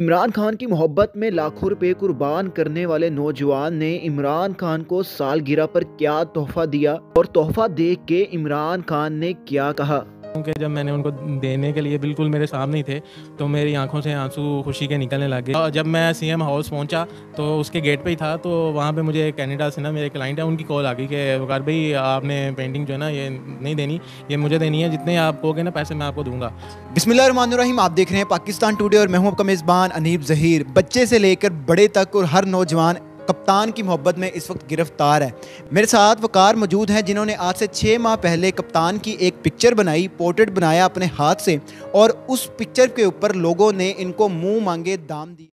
इमरान खान की मोहब्बत में लाखों रुपए कुर्बान करने वाले नौजवान ने इमरान खान को सालगिरह पर क्या तोहफा दिया और तोहफा देख के इमरान खान ने क्या कहा क्योंकि जब मैंने उनको देने के लिए बिल्कुल मेरे सामने ही थे तो मेरी आंखों से आंसू खुशी के निकलने लगे और जब मैं सीएम हाउस पहुंचा तो उसके गेट पे ही था तो वहाँ पे मुझे कनाडा से ना मेरे क्लाइंट है उनकी कॉल आ गई कि वकार भाई आपने पेंटिंग जो है ना ये नहीं देनी ये मुझे देनी है जितने आप कहोगे ना पैसे मैं आपको दूंगा बिसमिल्लाम आप देख रहे हैं पाकिस्तान टूडे और मैं हूँ आपका मेज़बान अनीब जहीर बच्चे से लेकर बड़े तक और हर नौजवान कप्तान की मोहब्बत में इस वक्त गिरफ्तार है मेरे साथ वकार मौजूद हैं जिन्होंने आज से छः माह पहले कप्तान की एक पिक्चर बनाई पोर्ट्रेट बनाया अपने हाथ से और उस पिक्चर के ऊपर लोगों ने इनको मुंह मांगे दाम दी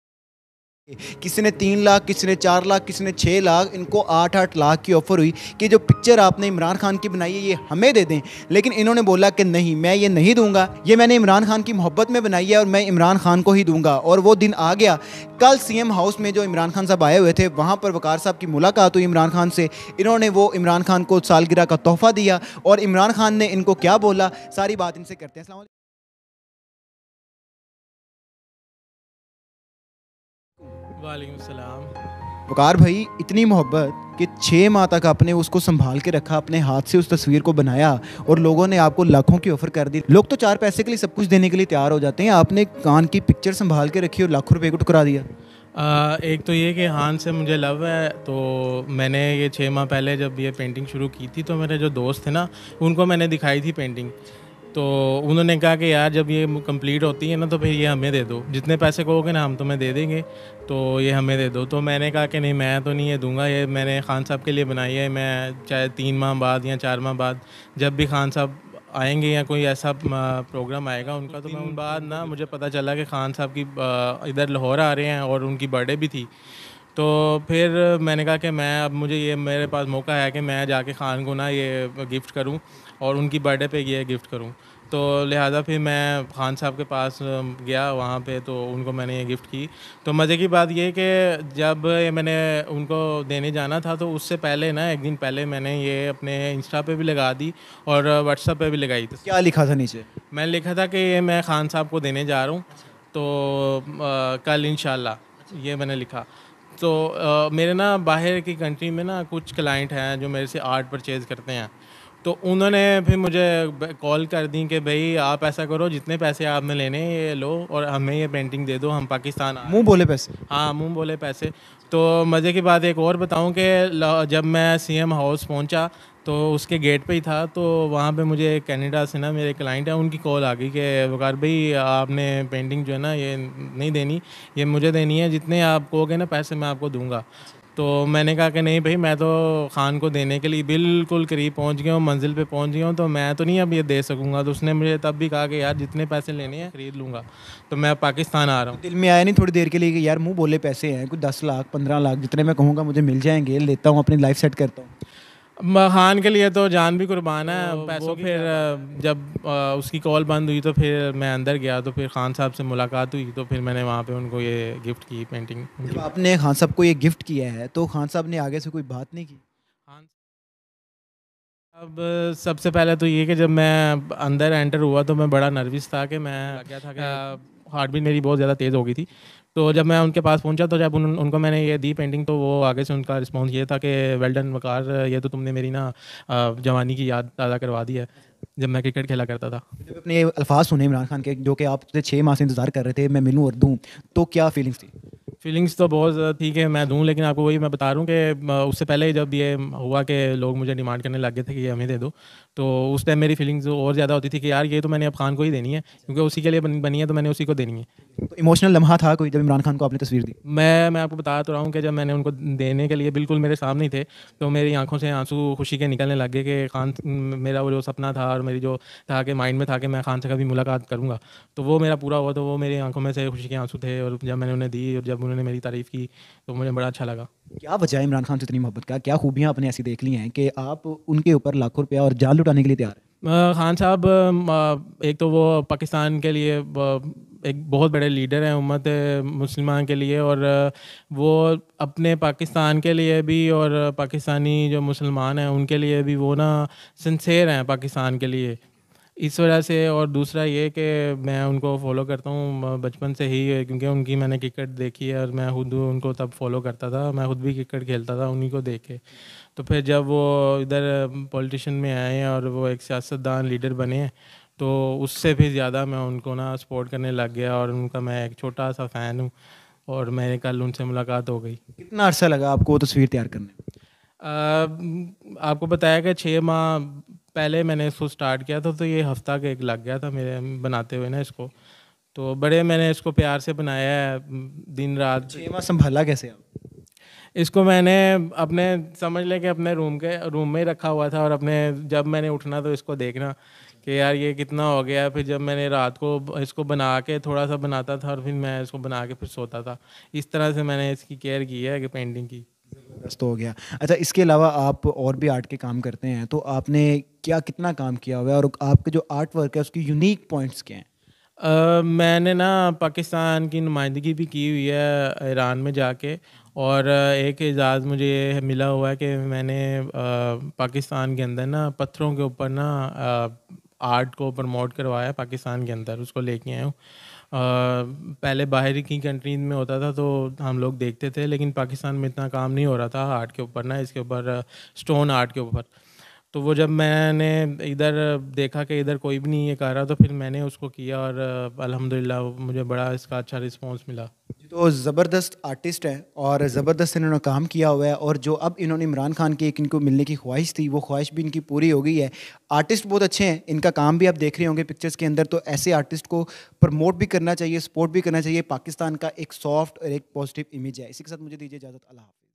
किसी ने तीन लाख किसी ने चार लाख किसी ने छः लाख इनको आठ आठ लाख की ऑफ़र हुई कि जो पिक्चर आपने इमरान खान की बनाई है ये हमें दे दें लेकिन इन्होंने बोला कि नहीं मैं ये नहीं दूंगा ये मैंने इमरान खान की मोहब्बत में बनाई है और मैं इमरान खान को ही दूंगा और वो दिन आ गया कल सीएम हाउस में जो इमरान खान साहब आए हुए थे वहाँ पर वकार साहब की मुलाकात हुई इमरान खान से इन्होंने वो इमरान खान को सालगिरह का तोहफ़ा दिया और इमरान खान ने इनको क्या बोला सारी बात इनसे करते हैं वकार भाई इतनी मोहब्बत कि छः माह तक आपने उसको संभाल के रखा अपने हाथ से उस तस्वीर को बनाया और लोगों ने आपको लाखों की ऑफर कर दी लोग तो चार पैसे के लिए सब कुछ देने के लिए तैयार हो जाते हैं आपने कान की पिक्चर संभाल के रखी और लाखों रुपये को टुकरा दिया आ, एक तो ये कि हान से मुझे लव है तो मैंने ये छः माह पहले जब ये पेंटिंग शुरू की थी तो मेरे जो दोस्त थे ना उनको मैंने दिखाई थी पेंटिंग तो उन्होंने कहा कि यार जब ये कंप्लीट होती है ना तो फिर ये हमें दे दो जितने पैसे कहोगे ना हम तुम्हें दे देंगे तो ये हमें दे दो तो मैंने कहा कि नहीं मैं तो नहीं ये दूंगा ये मैंने खान साहब के लिए बनाई है मैं चाहे तीन माह बाद या चार माह बाद जब भी खान साहब आएंगे या कोई ऐसा प्रोग्राम आएगा उनका तो मैं उन बाद ना मुझे पता चला कि खान साहब की इधर लाहौर आ रहे हैं और उनकी बर्थडे भी थी तो फिर मैंने कहा कि मैं अब मुझे ये मेरे पास मौका है कि मैं जाके खान को ना ये गिफ्ट करूं और उनकी बर्थडे पे ये गिफ्ट करूं तो लिहाजा फिर मैं खान साहब के पास गया वहाँ पे तो उनको मैंने ये गिफ्ट की तो मज़े की बात ये कि जब ये मैंने उनको देने जाना था तो उससे पहले ना एक दिन पहले मैंने ये अपने इंस्टा पे भी लगा दी और व्हाट्सअप पे भी लगाई थी क्या लिखा था नीचे मैंने लिखा था कि ये मैं खान साहब को देने जा रहा हूँ तो आ, कल इन ये मैंने लिखा तो आ, मेरे ना बाहर की कंट्री में ना कुछ क्लाइंट हैं जो मेरे से आर्ट परचेज़ करते हैं तो उन्होंने फिर मुझे कॉल कर दी कि भाई आप ऐसा करो जितने पैसे आपने लेने ये लो और हमें ये पेंटिंग दे दो हम पाकिस्तान मुंह बोले पैसे हाँ मुंह बोले पैसे तो मज़े की बात एक और बताऊं कि जब मैं सीएम हाउस पहुंचा तो उसके गेट पे ही था तो वहाँ पे मुझे कनाडा से ना मेरे क्लाइंट हैं उनकी कॉल आ गई कि वकार भाई आपने पेंटिंग जो है ना ये नहीं देनी ये मुझे देनी है जितने आप कहोगे ना पैसे मैं आपको दूंगा तो मैंने कहा कि नहीं भाई मैं तो खान को देने के लिए बिल्कुल करीब पहुंच गया हूँ मंजिल पे पहुंच गया हूँ तो मैं तो नहीं अब ये दे सकूंगा तो उसने मुझे तब भी कहा कि यार जितने पैसे लेने हैं खरीद लूँगा तो मैं पाकिस्तान आ रहा हूँ दिल में आया नहीं थोड़ी देर के लिए कि यार मुँह बोले पैसे हैं कुछ दस लाख पंद्रह लाख जितने मैं कहूँगा मुझे मिल जाएंगे लेता हूँ अपनी लाइफ सेट करता हूँ खान के लिए तो जान भी कुर्बान है तो पैसों वो फिर जब उसकी कॉल बंद हुई तो फिर मैं अंदर गया तो फिर खान साहब से मुलाकात हुई तो फिर मैंने वहाँ पे उनको ये गिफ्ट की पेंटिंग जब आपने खान साहब को ये गिफ्ट किया है तो खान साहब ने आगे से कोई बात नहीं की खान अब सबसे पहले तो ये कि जब मैं अंदर एंटर हुआ तो मैं बड़ा नर्वस था कि मैं क्या था कि हार्ट बीट मेरी बहुत ज़्यादा तेज़ हो गई थी तो जब मैं उनके पास पहुंचा तो जब उन, उनको मैंने ये दी पेंटिंग तो वो आगे से उनका रिस्पॉन्स ये था कि वेल डन वकार ये तो तुमने मेरी ना जवानी की याद ताज़ा करवा दी है जब मैं क्रिकेट खेला करता था जब अपने अल्फाज सुने इमरान खान के जो कि आप छः माह से इंतज़ार कर रहे थे मैं मिलूँ और दूँ तो क्या फीलिंग्स थी फीलिंग्स तो बहुत ज़्यादा थी कि मैं दूँ लेकिन आपको वही मैं बता रहा हूँ कि उससे पहले ही जब ये हुआ कि लोग मुझे डिमांड करने लग गए थे कि ये हमें दे दो तो उस टाइम मेरी फीलिंग्स और ज़्यादा होती थी कि यार ये तो मैंने अब खान को ही देनी है क्योंकि उसी के लिए बनी है तो मैंने उसी को देनी है तो इमोशनल लम्हा था कोई जब इमरान खान को आपने तस्वीर दी मैं मैं आपको बता तो रहा हूँ कि जब मैंने उनको देने के लिए बिल्कुल मेरे सामने ही थे तो मेरी आंखों से आंसू खुशी के निकलने लग गए कि खान मेरा वो जो सपना था और मेरी जो था कि माइंड में था कि मैं खान से कभी मुलाकात करूँगा तो वो मेरा पूरा हुआ तो वो मेरी आंखों में से खुशी के आंसू थे और जब मैंने उन्हें दी और जब उन्होंने उन्होंने मेरी तारीफ़ की तो मुझे बड़ा अच्छा लगा क्या बजाय इमरान खान से इतनी मोहब्बत का क्या खूबियाँ आपने ऐसी देख ली हैं कि आप उनके ऊपर लाखों रुपया और जाल लुटाने के लिए तैयार हैं खान साहब एक तो वो पाकिस्तान के लिए एक बहुत बड़े लीडर हैं उम्मत मुसलमान के लिए और वो अपने पाकिस्तान के लिए भी और पाकिस्तानी जो मुसलमान हैं उनके लिए भी वो ना सिंसेर हैं पाकिस्तान के लिए इस वजह से और दूसरा ये कि मैं उनको फॉलो करता हूँ बचपन से ही क्योंकि उनकी मैंने क्रिकेट देखी है और मैं खुद उनको तब फॉलो करता था मैं खुद भी क्रिकेट खेलता था उन्हीं को देख के तो फिर जब वो इधर पॉलिटिशन में आए और वो एक सियासतदान लीडर बने तो उससे भी ज़्यादा मैं उनको ना सपोर्ट करने लग गया और उनका मैं एक छोटा सा फ़ैन हूँ और मैंने कल उनसे मुलाकात हो गई कितना अर्सा लगा आपको वो तस्वीर तैयार करने आपको बताया कि छः माह पहले मैंने इसको स्टार्ट किया था तो ये हफ्ता का एक लग गया था मेरे बनाते हुए ना इसको तो बड़े मैंने इसको प्यार से बनाया है दिन रात तो संभाला कैसे आप इसको मैंने अपने समझ लें कि अपने रूम के रूम में ही रखा हुआ था और अपने जब मैंने उठना तो इसको देखना कि यार ये कितना हो गया फिर जब मैंने रात को इसको बना के थोड़ा सा बनाता था और फिर मैं इसको बना के फिर सोता था इस तरह से मैंने इसकी केयर की है कि पेंटिंग की तो हो गया अच्छा इसके अलावा आप और भी आर्ट के काम करते हैं तो आपने क्या कितना काम किया हुआ है और आपके जो आर्ट वर्क है उसकी यूनिक पॉइंट्स क्या हैं मैंने ना पाकिस्तान की नुमाइंदगी भी की हुई है ईरान में जाके और एक एजाज़ मुझे मिला हुआ है कि मैंने पाकिस्तान के अंदर ना पत्थरों के ऊपर ना आर्ट को प्रमोट करवाया पाकिस्तान के अंदर उसको लेके आया हूँ पहले बाहरी की कंट्रीज में होता था तो हम लोग देखते थे लेकिन पाकिस्तान में इतना काम नहीं हो रहा था आर्ट के ऊपर ना इसके ऊपर स्टोन आर्ट के ऊपर तो वो जब मैंने इधर देखा कि इधर कोई भी नहीं ये कर रहा तो फिर मैंने उसको किया और अल्हम्दुलिल्लाह मुझे बड़ा इसका अच्छा रिस्पांस मिला तो ज़बरदस्त आर्टिस्ट है और ज़बरदस्त इन्होंने काम किया हुआ है और जो अब इन्होंने इमरान खान की एक इनको मिलने की ख्वाहिश थी वो ख्वाहिश भी इनकी पूरी हो गई है आर्टिस्ट बहुत अच्छे हैं इनका काम भी आप देख रहे होंगे पिक्चर्स के अंदर तो ऐसे आर्टिस्ट को प्रमोट भी करना चाहिए सपोर्ट भी करना चाहिए पाकिस्तान का एक सॉफ्ट और एक पॉजिटिव इमेज है इसी के साथ मुझे दीजिए इजाज़त अल्लाह